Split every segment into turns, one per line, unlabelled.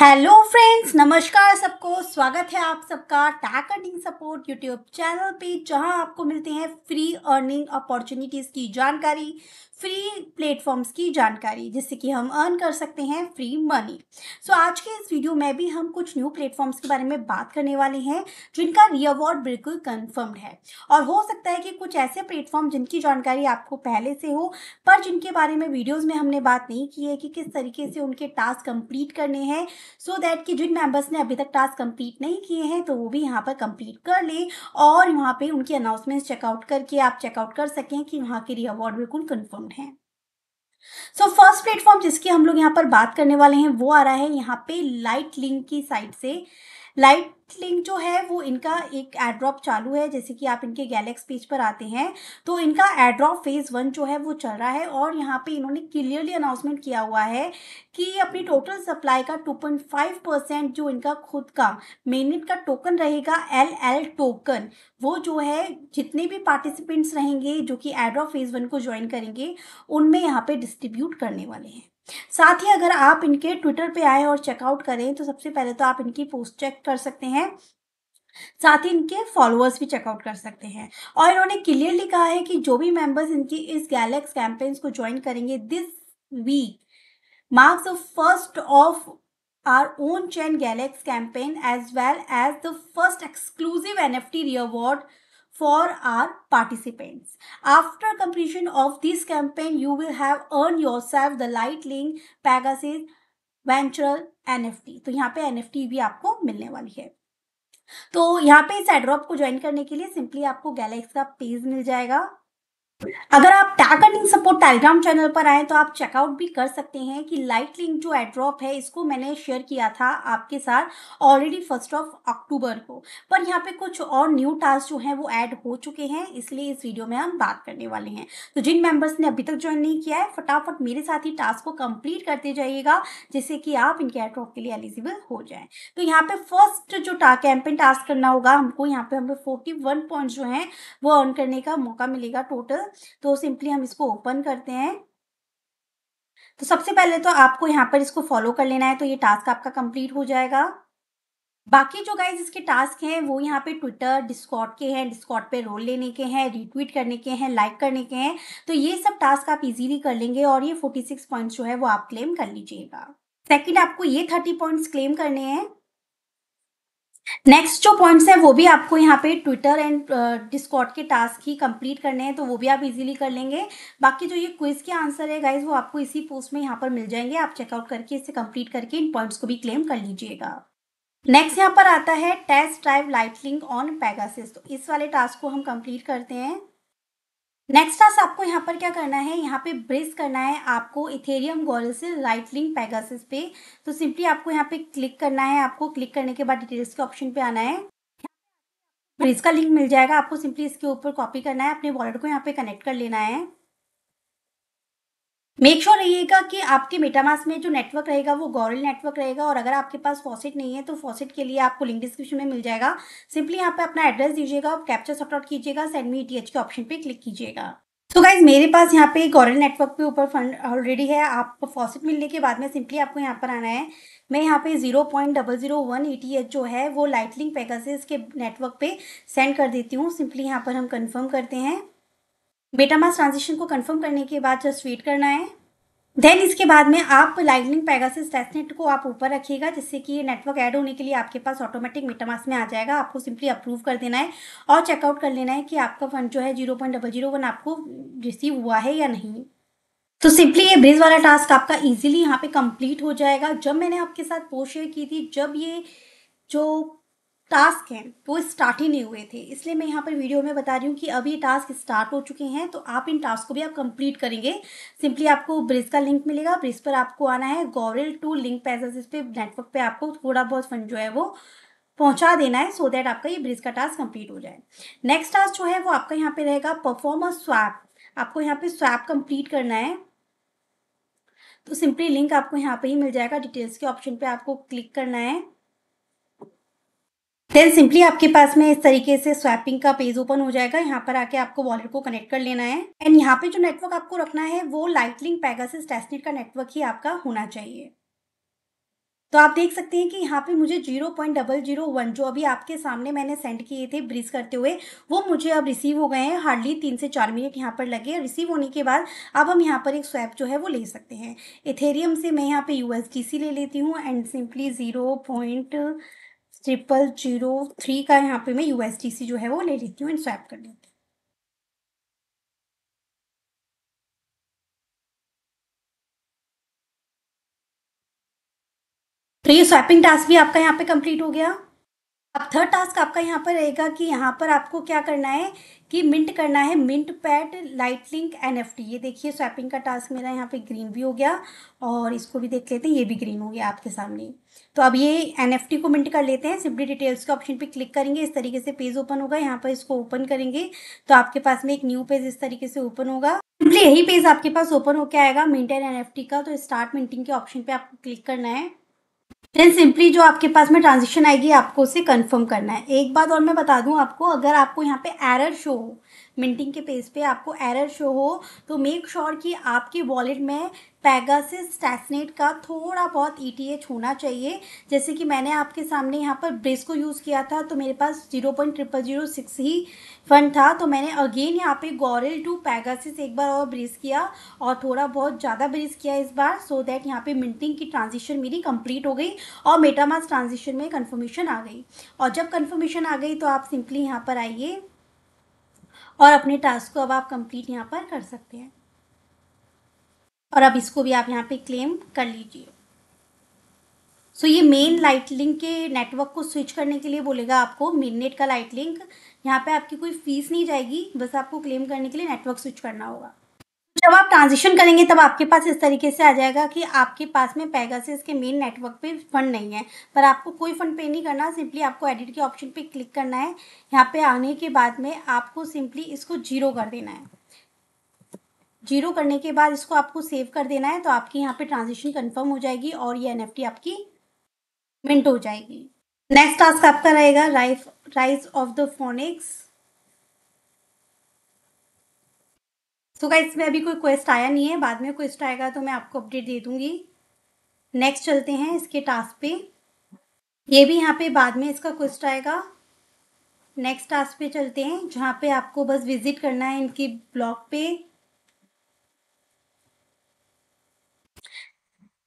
Hello friends नमस्कार सबको स्वागत है आप सबका tech earning support YouTube channel पे जहां आपको मिलते हैं फ्री अर्निंग अपॉर्चुनिटीज़ की जानकारी फ्री प्लेटफॉर्म्स की जानकारी जिससे कि हम अर्न कर सकते हैं फ्री मनी सो so, आज के इस वीडियो में भी हम कुछ न्यू प्लेटफॉर्म्स के बारे में बात करने वाले हैं जिनका रीअवॉर्ड बिल्कुल कन्फर्म्ड है और हो सकता है कि कुछ ऐसे प्लेटफॉर्म जिनकी जानकारी आपको पहले से हो पर जिनके बारे में वीडियोस में हमने बात नहीं की है कि किस तरीके से उनके टास्क कम्प्लीट करने हैं सो so दैट कि जिन मेम्बर्स ने अभी तक टास्क कम्प्लीट नहीं किए हैं तो वो भी यहाँ पर कम्प्लीट कर लें और वहाँ पर उनकी अनाउंसमेंट्स चेकआउट करके आप चेकआउट कर सकें कि वहाँ के रीअवॉर्ड बिल्कुल कन्फर्म प्लेटफॉर्म है सो फर्स्ट प्लेटफॉर्म जिसकी हम लोग यहाँ पर बात करने वाले हैं वो आ रहा है यहाँ पे लाइट लिंक की साइड से लाइट लिंक जो है वो इनका एक एड्रॉप चालू है जैसे कि आप इनके गैलेक्स पेज पर आते हैं तो इनका एड्रॉप फेज़ वन जो है वो चल रहा है और यहाँ पे इन्होंने क्लियरली अनाउंसमेंट किया हुआ है कि अपनी टोटल सप्लाई का 2.5 परसेंट जो इनका खुद का मेनिट का टोकन रहेगा एल एल टोकन वो जो है जितने भी पार्टिसिपेंट्स रहेंगे जो कि एड्रॉप फेज़ वन को ज्वाइन करेंगे उनमें यहाँ पर डिस्ट्रीब्यूट करने वाले हैं साथ ही अगर आप इनके ट्विटर पे आए और चेकआउट करें तो सबसे पहले तो आप इनकी पोस्ट चेक कर सकते हैं साथ ही इनके फॉलोअर्स भी चेकआउट कर सकते हैं और इन्होंने क्लियरली कहा है कि जो भी मेंबर्स इनकी इस गैलेक्स कैंपेन्स को ज्वाइन करेंगे this week marks the first of our own chain Galxe campaign as well as the first exclusive N F T reward for our participants. After completion of this campaign, you will have earned yourself the Lightlink Pegasus venture NFT. to yahan pe NFT bhi aapko milne wali hai तो यहाँ पे इस airdrop को join करने के लिए simply आपको गैलेक्स का पेज मिल जाएगा अगर आप टारगेटिंग सपोर्ट टेलीग्राम चैनल पर आए तो आप चेकआउट भी कर सकते हैं कि लाइट लिंक जो एड्रॉप है इसको मैंने शेयर किया था आपके साथ ऑलरेडी फर्स्ट ऑफ अक्टूबर को पर यहाँ पे कुछ और न्यू टास्क जो हैं वो ऐड हो चुके हैं इसलिए इस वीडियो में हम बात करने वाले हैं तो जिन मेंबर्स ने अभी तक ज्वाइन नहीं किया है फटाफट मेरे साथ ही टास्क को कंप्लीट करते जाइएगा जिससे कि आप इनके एड्रॉप के लिए एलिजिबल हो जाए तो यहाँ पे फर्स्ट जो कैंपेन टास्क करना होगा हमको यहाँ पे हमें फोर्टी पॉइंट जो है वो अर्न करने का मौका मिलेगा टोटल तो सिंपली हम इसको ओपन करते हैं तो सबसे पहले तो आपको यहाँ पर इसको फॉलो कर लेना है तो ये टास्क आपका कंप्लीट हो जाएगा बाकी जो गाइज इसके टास्क हैं वो यहाँ पे ट्विटर डिस्कॉट के हैं डिस्कॉट पे रोल लेने के हैं रीट्वीट करने के हैं लाइक करने के हैं तो ये सब टास्क आप इजीली कर लेंगे और ये 46 पॉइंट्स जो है वो आप क्लेम कर लीजिएगा सेकंड आपको ये 30 पॉइंट्स क्लेम करने हैं नेक्स्ट जो पॉइंट्स है वो भी आपको यहाँ पे ट्विटर एंड डिस्कॉट के टास्क ही कंप्लीट करने हैं तो वो भी आप इजीली कर लेंगे बाकी जो ये क्विज के आंसर है गाइज वो आपको इसी पोस्ट में यहाँ पर मिल जाएंगे आप चेकआउट करके इसे कंप्लीट करके इन पॉइंट्स को भी क्लेम कर लीजिएगा नेक्स्ट यहाँ पर आता है test drive LightLink on Pegasus तो इस वाले टास्क को हम कंप्लीट करते हैं नेक्स्ट टास्क आपको यहाँ पर क्या करना है यहाँ पे ब्रेस करना है आपको इथेरियम गोल से राइट लिंक पैगासिस पे तो सिंपली आपको यहाँ पे क्लिक करना है आपको क्लिक करने के बाद डिटेल्स के ऑप्शन पे आना है ब्रेस का लिंक मिल जाएगा आपको सिंपली इसके ऊपर कॉपी करना है अपने वॉलेट को यहाँ पे कनेक्ट कर लेना है मेक श्योर रहिएगा कि आपके मेटामास में जो नेटवर्क रहेगा वो गोरल नेटवर्क रहेगा और अगर आपके पास फॉसेट नहीं है तो फॉसेट के लिए आपको लिंक डिस्क्रिप्शन में मिल जाएगा सिंपली यहाँ पे अपना एड्रेस दीजिएगा और कैप्चर अपलोड कीजिएगा सेंड मी एच के ऑप्शन पे क्लिक कीजिएगा तो गाइज मेरे पास यहाँ पे गोरल नेटवर्क पे ऊपर फंड ऑलरेडी है आप फॉसेट मिलने के बाद में सिंपली आपको यहाँ पर आना है मैं यहाँ पे zero point double zero one E T H जो है वो लाइटलिंग पैकेजेस के नेटवर्क पे सेंड कर देती हूँ सिंपली यहाँ पर हम कंफर्म करते हैं बेटामास ट्रांजिशन को कंफर्म करने के बाद जस्ट वेट करना है देन इसके बाद में आप लाइटनिंग पैगासिस टेस्टनेट को आप ऊपर रखिएगा जिससे कि ये नेटवर्क ऐड होने के लिए आपके पास ऑटोमेटिक मेटामास में आ जाएगा आपको सिंपली अप्रूव कर देना है और चेकआउट कर लेना है कि आपका फंड जो है zero point double zero one आपको रिसीव हुआ है या नहीं तो सिंपली ये ब्रिज वाला टास्क आपका इजीली यहाँ पे कंप्लीट हो जाएगा जब मैंने आपके साथ पोस्ट शेयर की थी जब ये जो टास्क हैं वो स्टार्ट ही नहीं हुए थे इसलिए मैं यहाँ पर वीडियो में बता रही हूँ कि अभी टास्क स्टार्ट हो चुके हैं तो आप इन टास्क को भी आप कंप्लीट करेंगे सिंपली आपको ब्रिज का लिंक मिलेगा ब्रिज पर आपको आना है गोवरेल टू लिंक पैसेज इस पर नेटवर्क पे आपको थोड़ा बहुत फंड जो है वो पहुंचा देना है सो so दैट आपका ये ब्रिज का टास्क कंप्लीट हो जाए नेक्स्ट टास्क जो है वो आपका यहाँ पे रहेगा परफॉर्म स्वैप आपको यहाँ पे स्वैप कंप्लीट करना है तो सिंपली लिंक आपको यहाँ पे ही मिल जाएगा डिटेल्स के ऑप्शन पे आपको क्लिक करना है देन सिंपली आपके पास में इस तरीके से स्वैपिंग का पेज ओपन हो जाएगा यहाँ पर आके आपको वॉलेट को कनेक्ट कर लेना है एंड यहाँ पे जो नेटवर्क आपको रखना है वो लाइटलिंग पैगासिस टेस्टनेट का नेटवर्क ही आपका होना चाहिए तो आप देख सकते हैं कि यहाँ पे मुझे zero point double zero one जो अभी आपके सामने मैंने सेंड किए थे ब्रिज करते हुए वो मुझे अब रिसीव हो गए हैं हार्डली तीन से चार मिनट यहाँ पर लगे रिसीव होने के बाद अब हम यहाँ पर एक स्वैप जो है वो ले सकते हैं इथेरियम से मैं यहाँ पे यूएसडीसी ले लेती हूँ and simply zero point triple zero three का यहाँ पे मैं यूएसडीसी जो है वो ले लेती हूँ एंड स्वैप कर लेती हूँ तो ये स्वैपिंग टास्क भी आपका यहाँ पे कंप्लीट हो गया अब थर्ड टास्क आपका यहाँ पर रहेगा कि यहाँ पर आपको क्या करना है कि मिंट करना है मिंट पैड लाइट लिंक एन ये देखिए स्वैपिंग का टास्क मेरा यहाँ पे ग्रीन भी हो गया और इसको भी देख लेते हैं ये भी ग्रीन हो गया आपके सामने तो अब ये एन को मिंट कर लेते हैं सिम्पली डिटेल्स के ऑप्शन पे क्लिक करेंगे इस तरीके से पेज ओपन होगा यहाँ पर इसको ओपन करेंगे तो आपके पास में एक न्यू पेज इस तरीके से ओपन होगा सिंपली यही पेज आपके पास ओपन होकर आएगा मिंटर एन का तो स्टार्ट मिंटिंग के ऑप्शन पे आपको क्लिक करना है देन सिंपली जो आपके पास में ट्रांजेक्शन आएगी आपको उसे कंफर्म करना है एक बात और मैं बता दूँ आपको अगर आपको यहाँ पे एरर शो हो मिंटिंग के पेज पे आपको एरर शो हो तो मेक श्योर sure कि आपके वॉलेट में पैगासिस स्टैसनेट का थोड़ा बहुत ई e होना चाहिए जैसे कि मैंने आपके सामने यहाँ पर ब्रेस को यूज़ किया था तो मेरे पास zero point triple zero six ही फंड था तो मैंने अगेन यहाँ पे गॉरल टू पैगासिस एक बार और ब्रेस किया और थोड़ा बहुत ज़्यादा ब्रेस किया इस बार सो दैट यहाँ पे मिंटिंग की ट्रांजिशन मेरी कंप्लीट हो गई और मेटामास ट्रांजिशन में कन्फर्मेशन आ गई और जब कन्फर्मेशन आ गई तो आप सिंपली यहाँ पर आइए और अपने टास्क को अब आप कंप्लीट यहाँ पर कर सकते हैं और अब इसको भी आप यहाँ पे क्लेम कर लीजिए सो so, ये मेन लाइट लिंक के नेटवर्क को स्विच करने के लिए बोलेगा आपको नेट का लाइट लिंक यहाँ पे आपकी कोई फीस नहीं जाएगी बस आपको क्लेम करने के लिए नेटवर्क स्विच करना होगा जब आप ट्रांजिशन करेंगे तब आपके पास इस तरीके से आ जाएगा कि आपके पास में पैगासिस के मेन नेटवर्क पे फंड नहीं है पर आपको कोई फंड पे नहीं करना सिंपली आपको एडिट के ऑप्शन पे क्लिक करना है यहाँ पे आने के बाद में आपको सिंपली इसको जीरो कर देना है जीरो करने के बाद इसको आपको सेव कर देना है तो आपकी यहाँ पे ट्रांजेक्शन कन्फर्म हो जाएगी और ये एन आपकी मिंट हो जाएगी नेक्स्ट टास्क आपका रहेगा rife rise of the phoenix so guys इसमें अभी कोई क्वेस्ट आया नहीं है बाद में क्वेस्ट आएगा तो मैं आपको अपडेट दे दूँगी नेक्स्ट चलते हैं इसके टास्क पे ये भी यहाँ पे बाद में इसका क्वेस्ट आएगा नेक्स्ट टास्क पे चलते हैं जहाँ पे आपको बस विजिट करना है इनकी ब्लॉग पे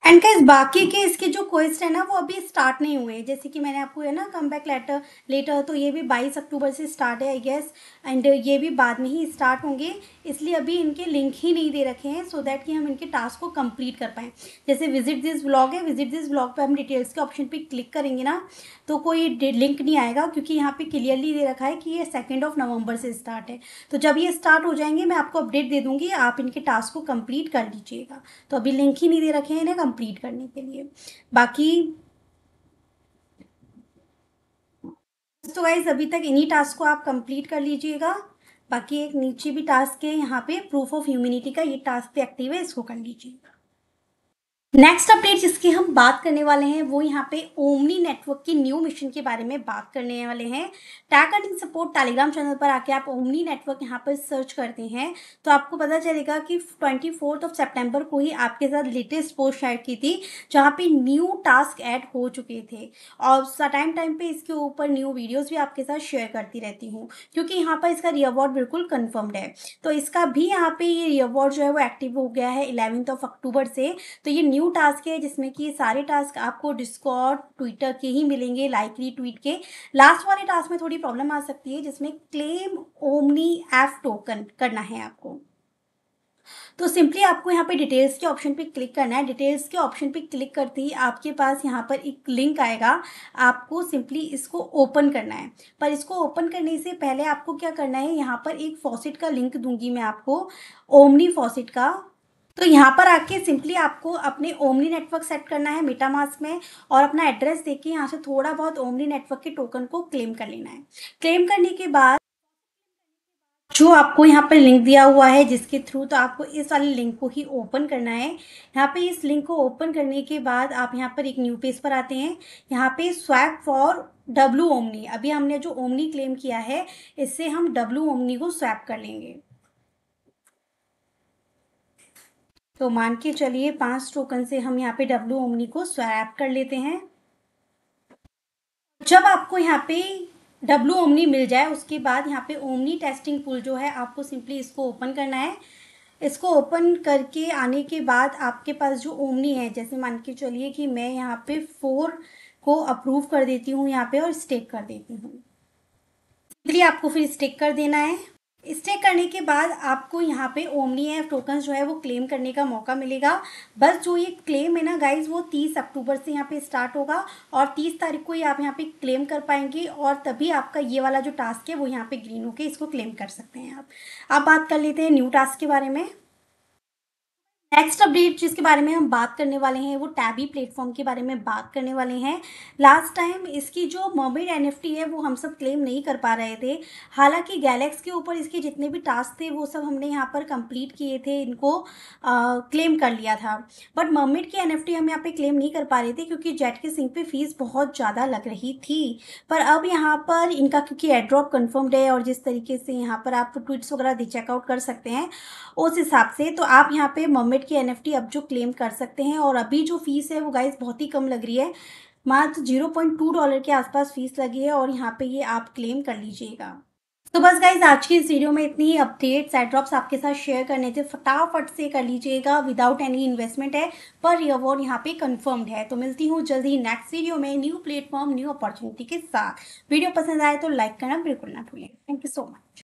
एंड कैस बाकी के इसके जो क्वेस्ट है ना वो अभी स्टार्ट नहीं हुए हैं जैसे कि मैंने आपको है ना कम बैक लेटर लेटर तो ये भी बाईस अक्टूबर से स्टार्ट है आई गेस एंड ये भी बाद में ही स्टार्ट होंगे इसलिए अभी इनके लिंक ही नहीं दे रखे हैं सो so दैट कि हम इनके टास्क को कंप्लीट कर पाएँ जैसे विजिट दिस ब्लॉग है विजिट दिस ब्लॉग पर हम डिटेल्स के ऑप्शन पर क्लिक करेंगे ना तो कोई लिंक नहीं आएगा क्योंकि यहाँ पर क्लियरली दे रखा है कि ये सेकेंड ऑफ नवंबर से स्टार्ट है तो जब ये स्टार्ट हो जाएंगे मैं आपको अपडेट दे दूँगी आप इनके टास्क को कम्प्लीट कर लीजिएगा तो अभी लिंक ही नहीं दे रखे हैं ना कंप्लीट करने के लिए बाकी तो गाइज अभी तक इन्हीं टास्क को आप कंप्लीट कर लीजिएगा बाकी एक नीचे भी टास्क है यहाँ पे प्रूफ ऑफ ह्यूमिनिटी का ये टास्क भी एक्टिव है इसको कर लीजिएगा नेक्स्ट अपडेट जिसकी हम बात करने वाले हैं वो यहाँ पे ओमनी नेटवर्क के न्यू मिशन के बारे में बात करने वाले हैं tag earning support Telegram channel पर आके आप ओमनी नेटवर्क यहाँ पर सर्च करते हैं तो आपको पता चलेगा कि ट्वेंटी फोर्थ ऑफ सेप्टेम्बर को ही आपके साथ लेटेस्ट पोस्ट शेयर की थी जहाँ पे न्यू टास्क ऐड हो चुके थे और टाइम टाइम पर इसके ऊपर न्यू वीडियोज़ भी आपके साथ शेयर करती रहती हूँ क्योंकि यहाँ पर इसका रिअवॉर्ड बिल्कुल कन्फर्म्ड है तो इसका भी यहाँ पर ये रिअवॉर्ड जो है वो एक्टिव हो गया है इलेवेंथ ऑफ अक्टूबर से तो ये न्यू न्यू टास्क है जिसमें कि सारे टास्क आपको डिस्कॉर्ड ट्विटर के ही मिलेंगे लाइकली ट्वीट के लास्ट वाले टास्क में थोड़ी प्रॉब्लम आ सकती है जिसमें क्लेम ओमनी एफ टोकन करना है आपको तो सिंपली आपको यहाँ पे डिटेल्स के ऑप्शन पे क्लिक करना है डिटेल्स के ऑप्शन पे क्लिक करते ही आपके पास यहाँ पर एक लिंक आएगा आपको सिंपली इसको ओपन करना है पर इसको ओपन करने से पहले आपको क्या करना है यहाँ पर एक फॉसिट का लिंक दूंगी मैं आपको ओमनी फॉसिट का तो यहाँ पर आके सिंपली आपको अपने ओमनी नेटवर्क सेट करना है मीटा मास्क में और अपना एड्रेस देके के यहाँ से थोड़ा बहुत ओमनी नेटवर्क के टोकन को क्लेम कर लेना है क्लेम करने के बाद जो आपको यहाँ पर लिंक दिया हुआ है जिसके थ्रू तो आपको इस वाले लिंक को ही ओपन करना है यहाँ पे इस लिंक को ओपन करने के बाद आप यहाँ पर एक न्यू पेज पर आते हैं यहाँ पे स्वैप फॉर डब्लू ओमनी अभी हमने जो ओमनी क्लेम किया है इससे हम डब्लू ओमनी को स्वैप कर लेंगे तो मान के चलिए पांच टोकन से हम यहाँ पे डब्ल्यू ओमनी को स्वैप कर लेते हैं जब आपको यहाँ पे डब्ल्यू ओमनी मिल जाए उसके बाद यहाँ पे ओमनी टेस्टिंग पुल जो है आपको सिंपली इसको ओपन करना है इसको ओपन करके आने के बाद आपके पास जो ओमनी है जैसे मान के चलिए कि मैं यहाँ पे फोर को अप्रूव कर देती हूँ यहाँ पे और स्टेक कर देती हूँ इसलिए आपको फिर स्टेक कर देना है स्टे करने के बाद आपको यहाँ पे ओमनी एफ टोकन जो है वो क्लेम करने का मौका मिलेगा बस जो ये क्लेम है ना गाइज वो तीस अक्टूबर से यहाँ पे स्टार्ट होगा और तीस तारीख को ही आप यहाँ पे क्लेम कर पाएंगे और तभी आपका ये वाला जो टास्क है वो यहाँ पे ग्रीन होके इसको क्लेम कर सकते हैं आप अब बात कर लेते हैं न्यू टास्क के बारे में नेक्स्ट अपडेट जिसके बारे में हम बात करने वाले हैं वो टैबी प्लेटफॉर्म के बारे में बात करने वाले हैं लास्ट टाइम इसकी जो मोबाइल एनएफटी है वो हम सब क्लेम नहीं कर पा रहे थे हालांकि गैलेक्स के ऊपर इसके जितने भी टास्क थे वो सब हमने यहाँ पर कंप्लीट किए थे इनको आ, क्लेम कर लिया था बट मोमिड की एन हम यहाँ पर क्लेम नहीं कर पा रहे थे क्योंकि जेट के सिंह पर फीस बहुत ज़्यादा लग रही थी पर अब यहाँ पर इनका क्योंकि एड्रॉप कन्फर्म्ड है और जिस तरीके से यहाँ पर आप ट्वीट्स वगैरह चेकआउट कर सकते हैं उस हिसाब से तो आप यहाँ पर मोमिड वॉलेट की एन अब जो क्लेम कर सकते हैं और अभी जो फ़ीस है वो गाइज बहुत ही कम लग रही है मात्र जीरो पॉइंट टू डॉलर के आसपास फ़ीस लगी है और यहाँ पे ये आप क्लेम कर लीजिएगा तो बस गाइज आज की इस वीडियो में इतनी ही अपडेट्स एड्रॉप्स आपके साथ शेयर करने थे फटाफट से कर लीजिएगा विदाउट एनी इन्वेस्टमेंट है पर ये अवार्ड यहाँ पे कंफर्म्ड है तो मिलती हूँ जल्दी नेक्स्ट वीडियो में न्यू प्लेटफॉर्म न्यू अपॉर्चुनिटी के साथ वीडियो पसंद आए तो लाइक करना बिल्कुल ना भूलें थैंक यू सो मच